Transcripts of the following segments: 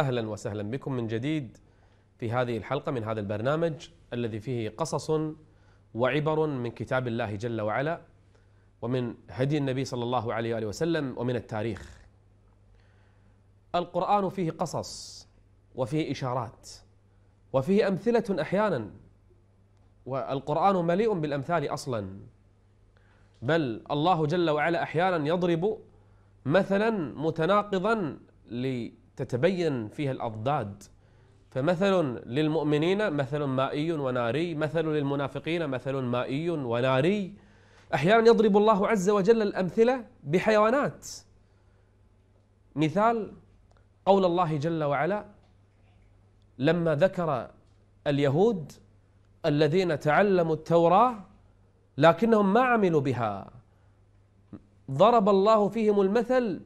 اهلا وسهلا بكم من جديد في هذه الحلقه من هذا البرنامج الذي فيه قصص وعبر من كتاب الله جل وعلا ومن هدي النبي صلى الله عليه واله وسلم ومن التاريخ. القرآن فيه قصص وفيه اشارات وفيه امثله احيانا والقرآن مليء بالامثال اصلا بل الله جل وعلا احيانا يضرب مثلا متناقضا ل تتبين فيها الأضداد فمثل للمؤمنين مثل مائي وناري مثل للمنافقين مثل مائي وناري أحيانا يضرب الله عز وجل الأمثلة بحيوانات مثال قول الله جل وعلا لما ذكر اليهود الذين تعلموا التوراة لكنهم ما عملوا بها ضرب الله فيهم المثل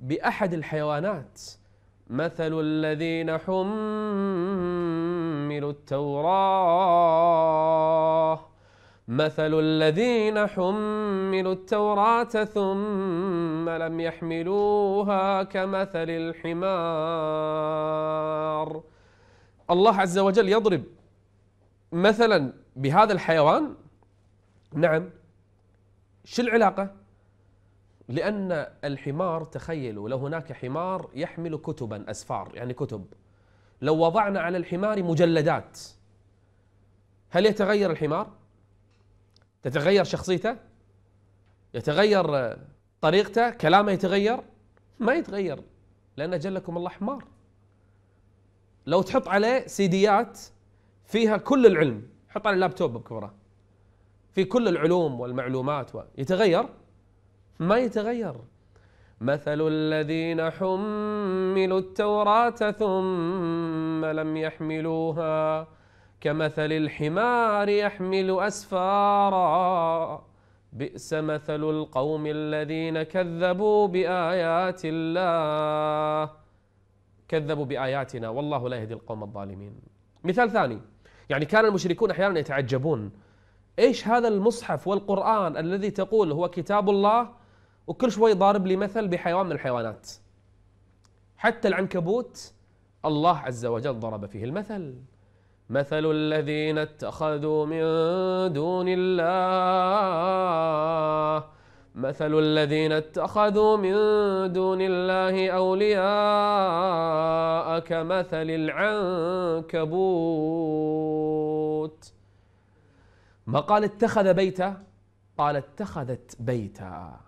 بأحد الحيوانات مثل الذين حملوا التوراة مثل الذين حملوا التوراة ثم لم يحملوها كمثل الحمار الله عز وجل يضرب مثلا بهذا الحيوان نعم شو العلاقة لأن الحمار تخيلوا لو هناك حمار يحمل كتبا أسفار يعني كتب لو وضعنا على الحمار مجلدات هل يتغير الحمار؟ تتغير شخصيته؟ يتغير طريقته؟ كلامه يتغير؟ ما يتغير لأن جلكم الله حمار لو تحط عليه سيديات فيها كل العلم حط على اللابتوب بكبره في كل العلوم والمعلومات و... يتغير ما يتغير مثل الذين حملوا التوراة ثم لم يحملوها كمثل الحمار يحمل أسفارا بئس مثل القوم الذين كذبوا بآيات الله كذبوا بآياتنا والله لا يهدي القوم الظالمين مثال ثاني يعني كان المشركون أحيانا يتعجبون إيش هذا المصحف والقرآن الذي تقول هو كتاب الله وكل شوي ضارب لي مثل بحيوان من الحيوانات حتى العنكبوت الله عز وجل ضرب فيه المثل مثل الذين اتخذوا من دون الله مثل الذين اتخذوا من دون الله اولياء كمثل العنكبوت ما قال اتخذ بيتا قال اتخذت بيتا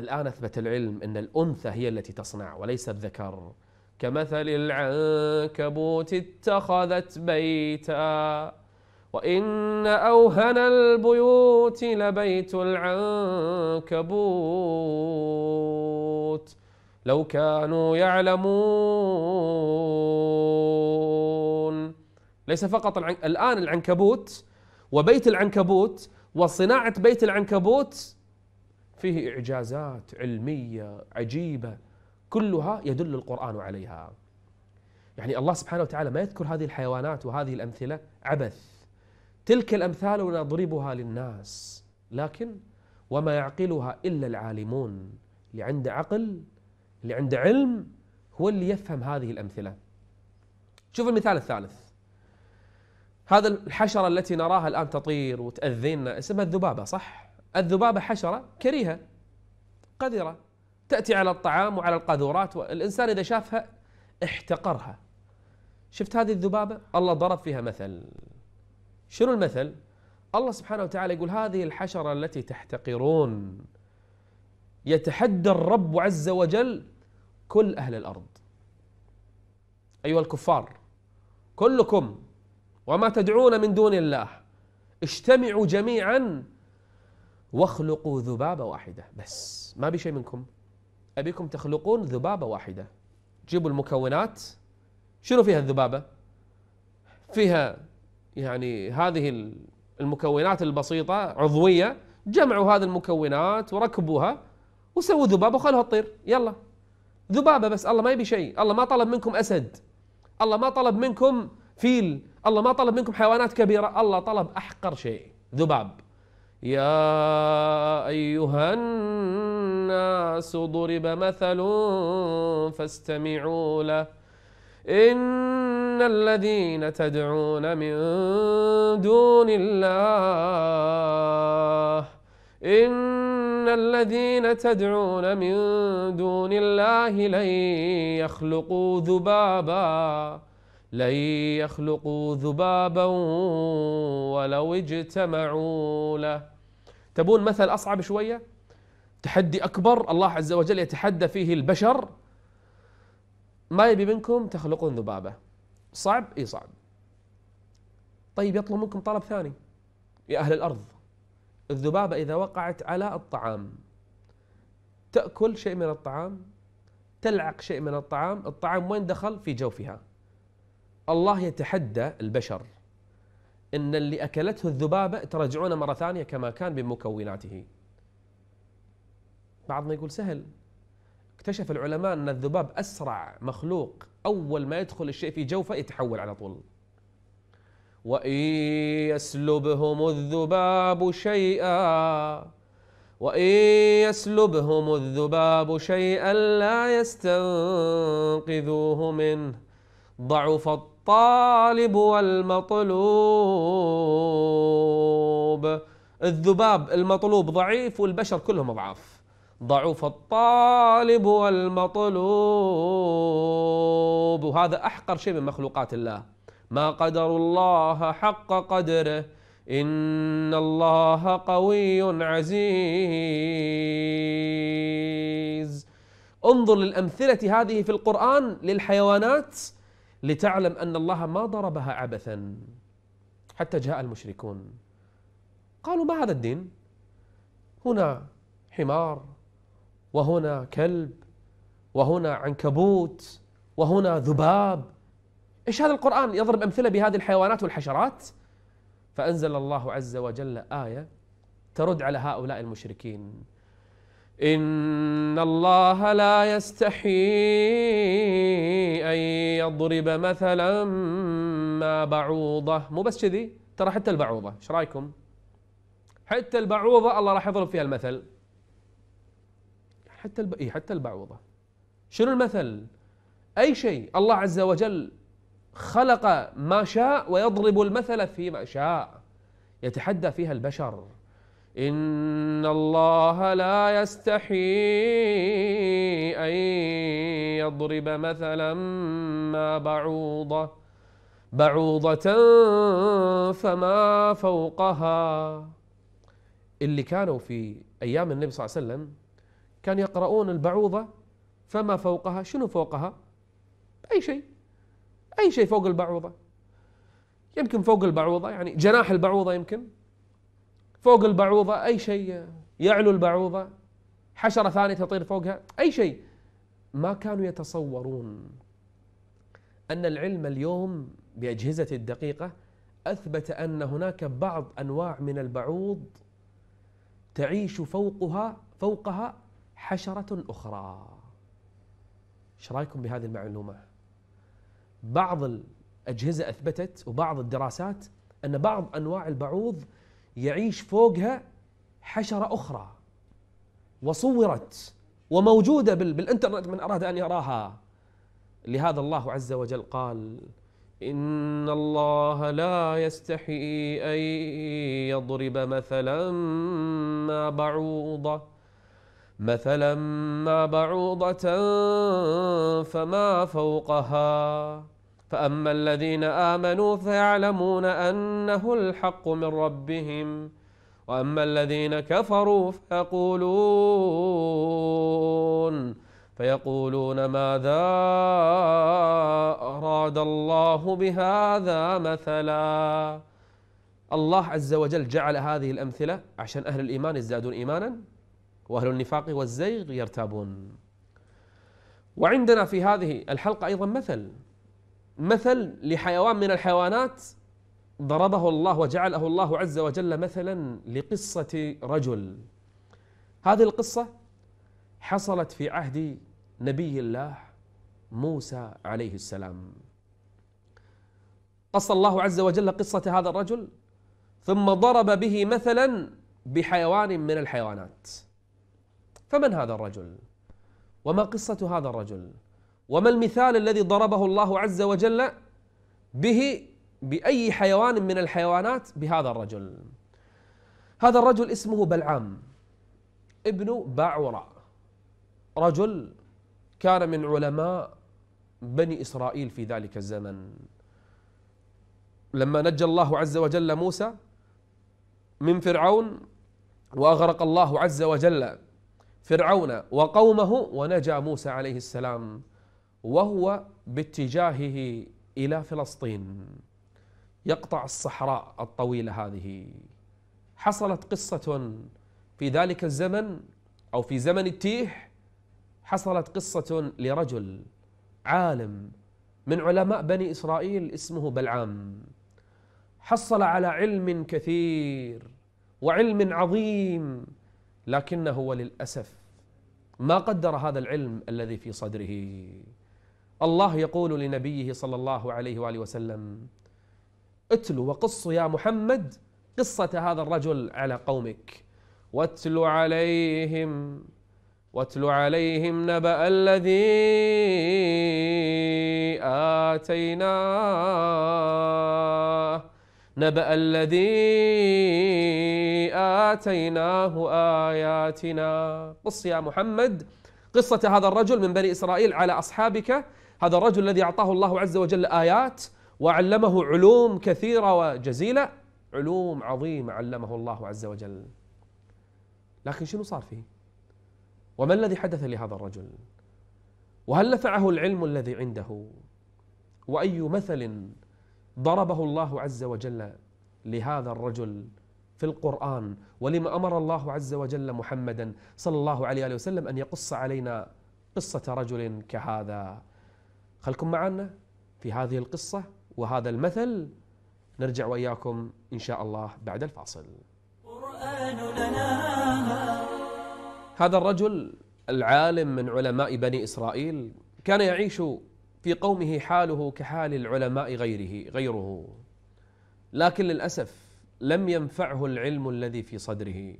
الآن أثبت العلم أن الأنثى هي التي تصنع وليس الذكر كمثل العنكبوت اتخذت بيتا وإن أوهن البيوت لبيت العنكبوت لو كانوا يعلمون ليس فقط العن... الآن العنكبوت وبيت العنكبوت وصناعة بيت العنكبوت فيه إعجازات علمية عجيبة كلها يدل القرآن عليها يعني الله سبحانه وتعالى ما يذكر هذه الحيوانات وهذه الأمثلة عبث تلك الأمثال نضربها للناس لكن وما يعقلها إلا العالمون اللي عنده عقل اللي عنده علم هو اللي يفهم هذه الأمثلة شوف المثال الثالث هذا الحشرة التي نراها الآن تطير وتأذينا اسمها الذبابة صح؟ الذبابة حشرة كريهة قذرة تأتي على الطعام وعلى القاذورات والإنسان إذا شافها احتقرها شفت هذه الذبابة الله ضرب فيها مثل شنو المثل الله سبحانه وتعالى يقول هذه الحشرة التي تحتقرون يتحدى الرب عز وجل كل أهل الأرض أيها الكفار كلكم وما تدعون من دون الله اجتمعوا جميعا واخلقوا ذبابة واحدة بس ما شيء منكم أبيكم تخلقون ذبابة واحدة جيبوا المكونات شنو فيها الذبابة فيها يعني هذه المكونات البسيطة عضوية جمعوا هذه المكونات وركبوها وسووا ذبابة وخلوها تطير يلا ذبابة بس الله ما يبي شيء الله ما طلب منكم أسد الله ما طلب منكم فيل الله ما طلب منكم حيوانات كبيرة الله طلب أحقر شيء ذباب يا أيها الناس ضرب مثل فاستمعوا له إن الذين تدعون من دون الله إن الذين تدعون من دون الله لن يخلقوا ذباباً لن يخلقوا ذبابا ولو اجتمعوا له تبون مثل أصعب شوية تحدي أكبر الله عز وجل يتحدى فيه البشر ما يبي منكم تخلقون ذبابة صعب اي صعب طيب يطلب منكم طلب ثاني يا أهل الأرض الذبابة إذا وقعت على الطعام تأكل شيء من الطعام تلعق شيء من الطعام الطعام وين دخل في جوفها الله يتحدى البشر ان اللي اكلته الذبابه ترجعونه مره ثانيه كما كان بمكوناته. بعضنا يقول سهل اكتشف العلماء ان الذباب اسرع مخلوق اول ما يدخل الشيء في جوفه يتحول على طول. وإن يسلبهم الذباب شيئا وإن يسلبهم الذباب شيئا لا يستنقذوه منه ضعف الطالب الطالب والمطلوب الذباب المطلوب ضعيف والبشر كلهم ضعاف ضعف الطالب والمطلوب وهذا أحقر شيء من مخلوقات الله ما قدر الله حق قدره إن الله قوي عزيز انظر للأمثلة هذه في القرآن للحيوانات لتعلم أن الله ما ضربها عبثا حتى جاء المشركون قالوا ما هذا الدين هنا حمار وهنا كلب وهنا عنكبوت وهنا ذباب ايش هذا القرآن يضرب أمثلة بهذه الحيوانات والحشرات فأنزل الله عز وجل آية ترد على هؤلاء المشركين إن الله لا يستحي أن يضرب مثلا ما بعوضة مو بس كذي ترى حتى البعوضة ايش رايكم حتى البعوضة الله راح يضرب فيها المثل حتى الب... إيه حتى البعوضة شنو المثل أي شيء الله عز وجل خلق ما شاء ويضرب المثل فيما شاء يتحدى فيها البشر إن الله لا يستحي أن يضرب مثلا ما بعوضة بعوضة فما فوقها اللي كانوا في أيام النبي صلى الله عليه وسلم كان يقرؤون البعوضة فما فوقها شنو فوقها أي شيء أي شيء فوق البعوضة يمكن فوق البعوضة يعني جناح البعوضة يمكن فوق البعوضة أي شيء يعلو البعوضة حشرة ثانية تطير فوقها أي شيء ما كانوا يتصورون أن العلم اليوم بأجهزة الدقيقة أثبت أن هناك بعض أنواع من البعوض تعيش فوقها فوقها حشرة أخرى ايش رايكم بهذه المعلومة بعض الأجهزة أثبتت وبعض الدراسات أن بعض أنواع البعوض يعيش فوقها حشرة أخرى وصورت وموجودة بالإنترنت من أراد أن يراها لهذا الله عز وجل قال إن الله لا يستحي أن يضرب مثلا ما بعوضة مثلا ما بعوضة فما فوقها فأما الذين آمنوا فيعلمون أنه الحق من ربهم وأما الذين كفروا فيقولون فيقولون ماذا أراد الله بهذا مثلا الله عز وجل جعل هذه الأمثلة عشان أهل الإيمان يزدادون إيمانا وأهل النفاق والزيغ يرتابون وعندنا في هذه الحلقة أيضا مثل مثل لحيوان من الحيوانات ضربه الله وجعله الله عز وجل مثلا لقصة رجل هذه القصة حصلت في عهد نبي الله موسى عليه السلام قص الله عز وجل قصة هذا الرجل ثم ضرب به مثلا بحيوان من الحيوانات فمن هذا الرجل وما قصة هذا الرجل وما المثال الذي ضربه الله عز وجل به بأي حيوان من الحيوانات بهذا الرجل هذا الرجل اسمه بلعام ابن باعوراء رجل كان من علماء بني إسرائيل في ذلك الزمن لما نجى الله عز وجل موسى من فرعون وأغرق الله عز وجل فرعون وقومه ونجى موسى عليه السلام وهو باتجاهه الى فلسطين يقطع الصحراء الطويله هذه حصلت قصه في ذلك الزمن او في زمن التيح حصلت قصه لرجل عالم من علماء بني اسرائيل اسمه بلعام حصل على علم كثير وعلم عظيم لكنه للاسف ما قدر هذا العلم الذي في صدره الله يقول لنبيه صلى الله عليه وآله وسلم اتلو وقص يا محمد قصة هذا الرجل على قومك واتل عليهم واتل عليهم نبأ الذي آتيناه نبأ الذي آتيناه آياتنا قص يا محمد قصة هذا الرجل من بني إسرائيل على أصحابك هذا الرجل الذي أعطاه الله عز وجل آيات وعلمه علوم كثيرة وجزيلة علوم عظيمة علمه الله عز وجل لكن شنو صار فيه وما الذي حدث لهذا الرجل وهل نفعه العلم الذي عنده وأي مثل ضربه الله عز وجل لهذا الرجل في القرآن ولما أمر الله عز وجل محمدا صلى الله عليه وسلم أن يقص علينا قصة رجل كهذا خلكم معنا في هذه القصة وهذا المثل نرجع وإياكم إن شاء الله بعد الفاصل قرآن لنا هذا الرجل العالم من علماء بني إسرائيل كان يعيش في قومه حاله كحال العلماء غيره غيره لكن للأسف لم ينفعه العلم الذي في صدره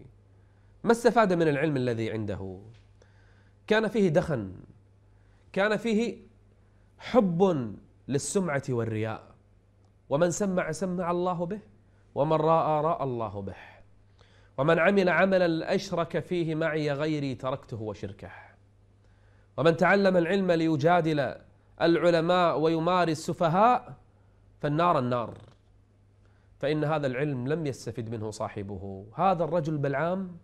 ما استفاد من العلم الذي عنده كان فيه دخن كان فيه حب للسمعة والرياء ومن سمع سمع الله به ومن راى راى الله به ومن عمل عملا أشرك فيه معي غيري تركته وشركه ومن تعلم العلم ليجادل العلماء ويماري السفهاء فالنار النار فإن هذا العلم لم يستفد منه صاحبه هذا الرجل بلعام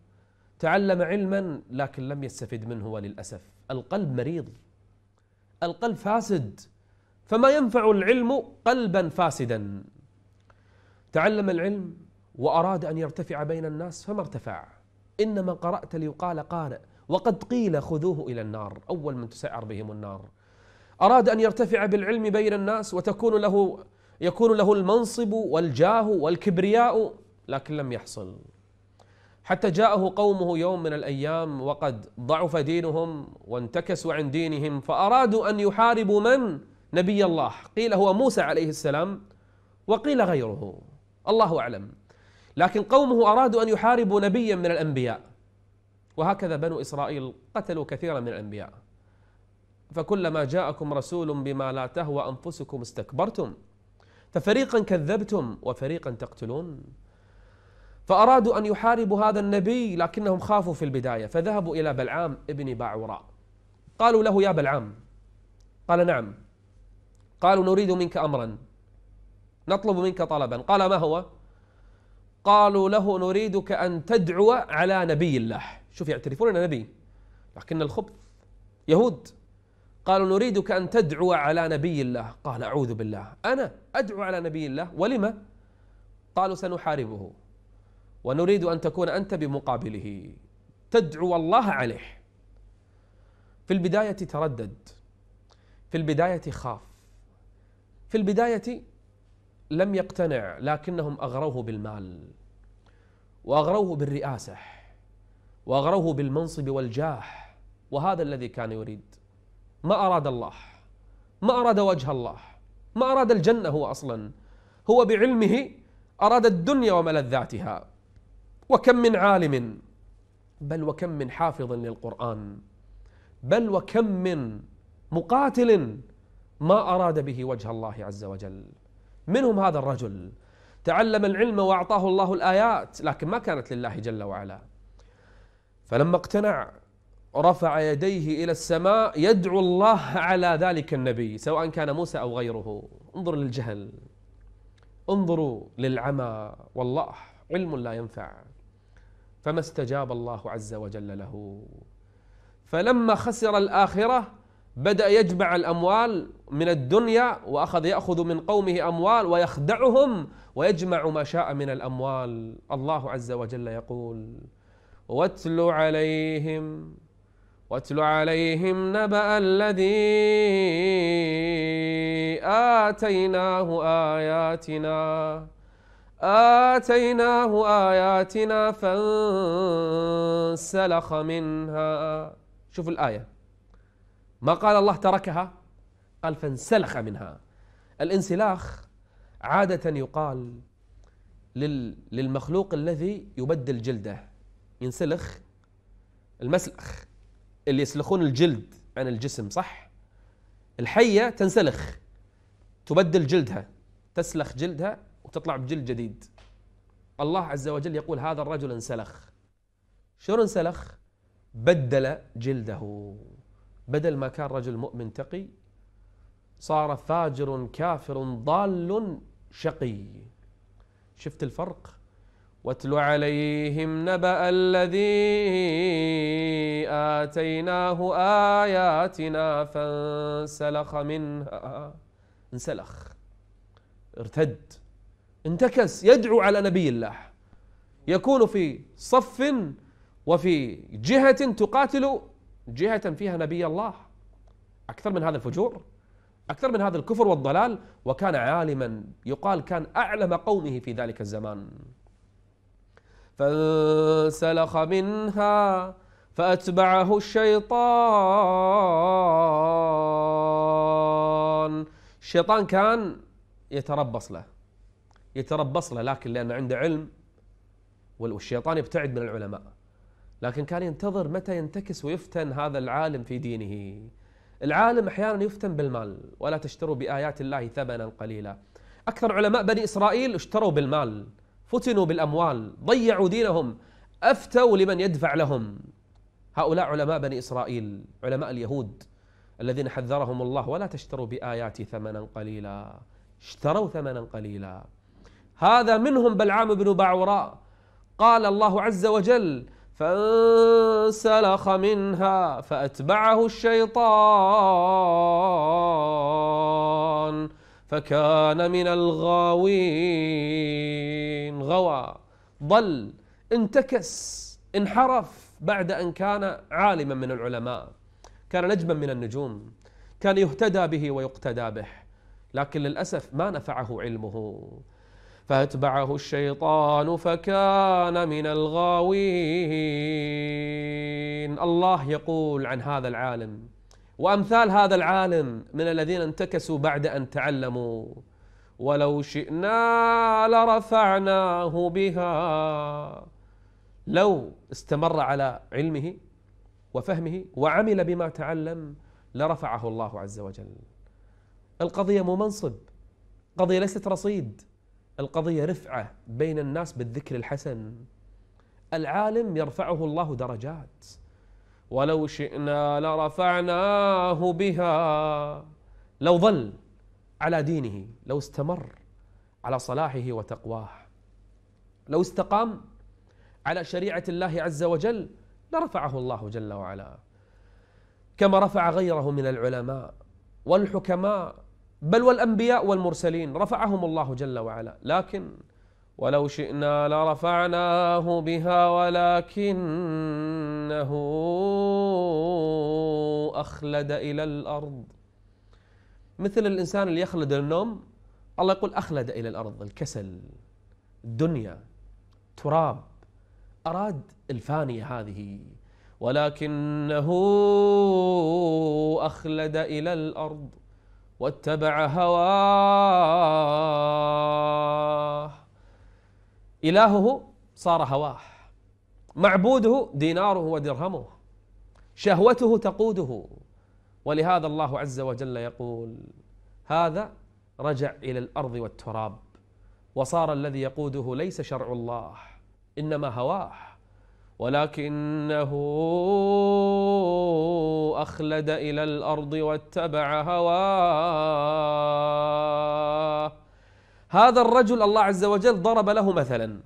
تعلم علما لكن لم يستفد منه وللأسف القلب مريض القلب فاسد فما ينفع العلم قلبا فاسدا تعلم العلم وأراد أن يرتفع بين الناس فما ارتفع إنما قرأت ليقال قارئ وقد قيل خذوه إلى النار أول من تسعر بهم النار أراد أن يرتفع بالعلم بين الناس وتكون له يكون له المنصب والجاه والكبرياء لكن لم يحصل حتى جاءه قومه يوم من الايام وقد ضعف دينهم وانتكسوا عن دينهم فارادوا ان يحاربوا من؟ نبي الله، قيل هو موسى عليه السلام وقيل غيره، الله اعلم. لكن قومه ارادوا ان يحاربوا نبيا من الانبياء. وهكذا بنو اسرائيل قتلوا كثيرا من الانبياء. فكلما جاءكم رسول بما لا تهوى انفسكم استكبرتم ففريقا كذبتم وفريقا تقتلون فأرادوا أن يحاربوا هذا النبي لكنهم خافوا في البداية فذهبوا إلى بلعام ابن باعوراء قالوا له يا بلعام قال نعم قالوا نريد منك أمرا نطلب منك طلبا قال ما هو قالوا له نريدك أن تدعو على نبي الله شوف يعترفون أنه نبي لكن الخبث يهود قالوا نريدك أن تدعو على نبي الله قال أعوذ بالله أنا أدعو على نبي الله ولم قالوا سنحاربه ونريد أن تكون أنت بمقابله تدعو الله عليه في البداية تردد في البداية خاف في البداية لم يقتنع لكنهم أغروه بالمال وأغروه بالرئاسة وأغروه بالمنصب والجاه وهذا الذي كان يريد ما أراد الله ما أراد وجه الله ما أراد الجنة هو أصلا هو بعلمه أراد الدنيا وملذاتها وكم من عالم بل وكم من حافظ للقرآن بل وكم من مقاتل ما أراد به وجه الله عز وجل منهم هذا الرجل تعلم العلم وأعطاه الله الآيات لكن ما كانت لله جل وعلا فلما اقتنع رفع يديه إلى السماء يدعو الله على ذلك النبي سواء كان موسى أو غيره انظر للجهل انظروا للعمى والله علم لا ينفع فما استجاب الله عز وجل له فلما خسر الآخرة بدأ يجمع الأموال من الدنيا وأخذ يأخذ من قومه أموال ويخدعهم ويجمع ما شاء من الأموال الله عز وجل يقول واتل عليهم واتل عليهم نبأ الذي آتيناه آياتنا آتيناه آياتنا فانسلخ منها شوف الآية ما قال الله تركها قال فانسلخ منها الانسلاخ عادة يقال للمخلوق الذي يبدل جلده ينسلخ المسلخ اللي يسلخون الجلد عن الجسم صح الحية تنسلخ تبدل جلدها تسلخ جلدها وتطلع بجلد جديد الله عز وجل يقول هذا الرجل انسلخ شلون انسلخ بدل جلده بدل ما كان رجل مؤمن تقي صار فاجر كافر ضال شقي شفت الفرق واتل عليهم نبأ الذي آتيناه آياتنا فانسلخ منها انسلخ ارتد انتكس يدعو على نبي الله يكون في صف وفي جهة تقاتل جهة فيها نبي الله أكثر من هذا الفجور أكثر من هذا الكفر والضلال وكان عالما يقال كان أعلم قومه في ذلك الزمان فانسلخ منها فأتبعه الشيطان الشيطان كان يتربص له يتربص له لكن لأنه عنده علم والشيطان يبتعد من العلماء لكن كان ينتظر متى ينتكس ويفتن هذا العالم في دينه العالم أحيانا يفتن بالمال ولا تشتروا بآيات الله ثمنا قليلا أكثر علماء بني إسرائيل اشتروا بالمال فتنوا بالأموال ضيعوا دينهم أفتوا لمن يدفع لهم هؤلاء علماء بني إسرائيل علماء اليهود الذين حذرهم الله ولا تشتروا بآياتي ثمنا قليلا اشتروا ثمنا قليلا هذا منهم بلعام بن بعوراء قال الله عز وجل فانسلخ منها فأتبعه الشيطان فكان من الغاوين غوى ضل انتكس انحرف بعد أن كان عالما من العلماء كان نجما من النجوم كان يهتدى به ويقتدى به لكن للأسف ما نفعه علمه فأتبعه الشيطان فكان من الغاوين الله يقول عن هذا العالم وأمثال هذا العالم من الذين انتكسوا بعد أن تعلموا ولو شئنا لرفعناه بها لو استمر على علمه وفهمه وعمل بما تعلم لرفعه الله عز وجل القضية مو منصب قضية ليست رصيد القضية رفعة بين الناس بالذكر الحسن العالم يرفعه الله درجات ولو شئنا لرفعناه بها لو ظل على دينه لو استمر على صلاحه وتقواه لو استقام على شريعة الله عز وجل لرفعه الله جل وعلا كما رفع غيره من العلماء والحكماء بل والأنبياء والمرسلين رفعهم الله جل وعلا لكن ولو شئنا لرفعناه بها ولكنه أخلد إلى الأرض مثل الإنسان اللي يخلد النوم الله يقول أخلد إلى الأرض الكسل الدنيا تراب أراد الفانية هذه ولكنه أخلد إلى الأرض واتبع هواه إلهه صار هواه معبوده ديناره ودرهمه شهوته تقوده ولهذا الله عز وجل يقول هذا رجع إلى الأرض والتراب وصار الذي يقوده ليس شرع الله إنما هواه ولكنه أخلد إلى الأرض واتبع هواه هذا الرجل الله عز وجل ضرب له مثلا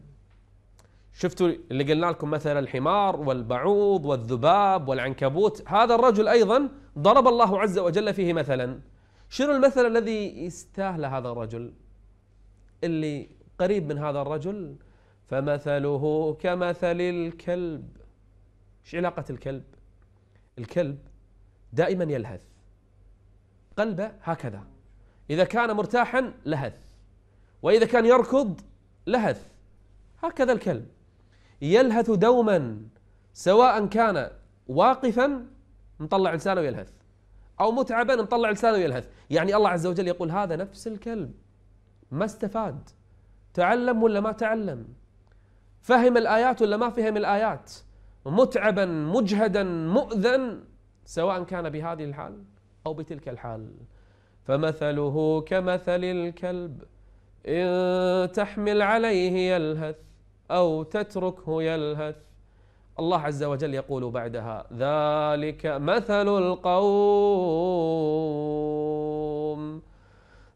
شفتوا اللي قلنا لكم مثلا الحمار والبعوض والذباب والعنكبوت هذا الرجل أيضا ضرب الله عز وجل فيه مثلا شنو المثل الذي يستاهل هذا الرجل اللي قريب من هذا الرجل فمثله كمثل الكلب ايش علاقة الكلب؟ الكلب دائما يلهث قلبه هكذا إذا كان مرتاحا لهث وإذا كان يركض لهث هكذا الكلب يلهث دوما سواء كان واقفا مطلع لسانه يلهث أو متعبا مطلع لسانه يلهث يعني الله عز وجل يقول هذا نفس الكلب ما استفاد تعلم ولا ما تعلم فهم الآيات ولا ما فهم الآيات متعبا مجهدا مؤذا سواء كان بهذه الحال أو بتلك الحال فمثله كمثل الكلب إن تحمل عليه يلهث أو تتركه يلهث الله عز وجل يقول بعدها ذلك مثل القوم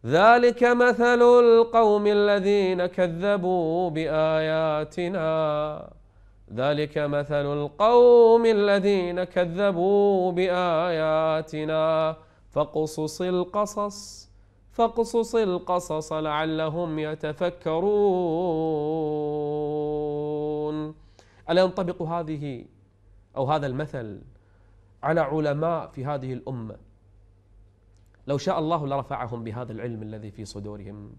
ذلك مثل القوم الذين كذبوا بآياتنا ذلك مثل القوم الذين كذبوا بآياتنا فقصص القصص فقصص القصص لعلهم يتفكرون ألا ينطبق هذه أو هذا المثل على علماء في هذه الأمة لو شاء الله لرفعهم بهذا العلم الذي في صدورهم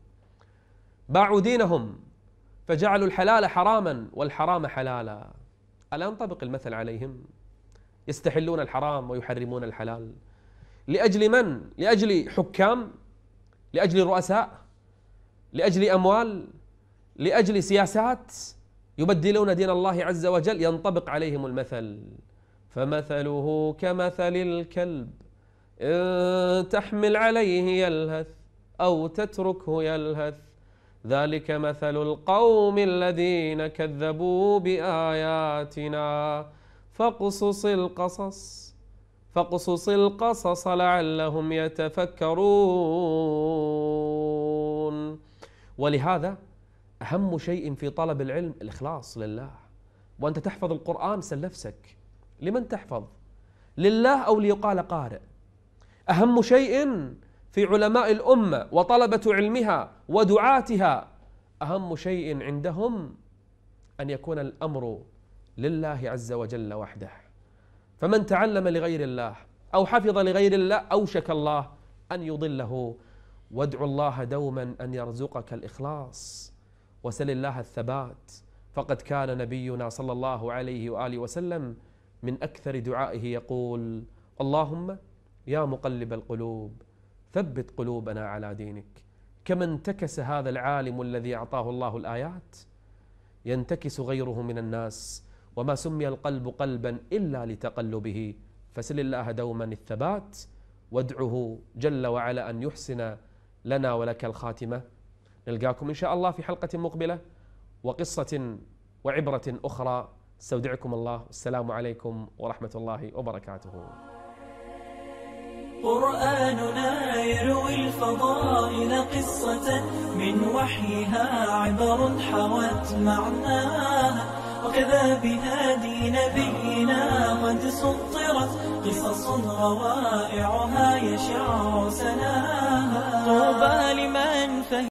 باعوا دينهم فجعلوا الحلال حراما والحرام حلالا ألا ينطبق المثل عليهم يستحلون الحرام ويحرمون الحلال لأجل من؟ لأجل حكام لأجل رؤساء لأجل أموال لأجل سياسات يبدلون دين الله عز وجل ينطبق عليهم المثل فمثله كمثل الكلب إن تحمل عليه يلهث أو تتركه يلهث ذلك مثل القوم الذين كذبوا بآياتنا فاقصص القصص فاقصص القصص لعلهم يتفكرون ولهذا أهم شيء في طلب العلم الإخلاص لله وأنت تحفظ القرآن سل نفسك لمن تحفظ لله أو ليقال قارئ أهم شيء في علماء الأمة وطلبة علمها ودعاتها أهم شيء عندهم أن يكون الأمر لله عز وجل وحده فمن تعلم لغير الله أو حفظ لغير الله أوشك الله أن يضله وادعو الله دوما أن يرزقك الإخلاص وسل الله الثبات فقد كان نبينا صلى الله عليه وآله وسلم من أكثر دعائه يقول اللهم يا مقلب القلوب ثبت قلوبنا على دينك كما انتكس هذا العالم الذي اعطاه الله الايات ينتكس غيره من الناس وما سمي القلب قلبا الا لتقلبه فسل الله دوما الثبات وادعه جل وعلا ان يحسن لنا ولك الخاتمه نلقاكم ان شاء الله في حلقه مقبله وقصه وعبره اخرى استودعكم الله والسلام عليكم ورحمه الله وبركاته قرآننا يروي الفضائل قصة من وحيها عبر حوت معناها وكذا بهادي نبينا قد سطرت قصص روائعها يشع سناها طوبى لمن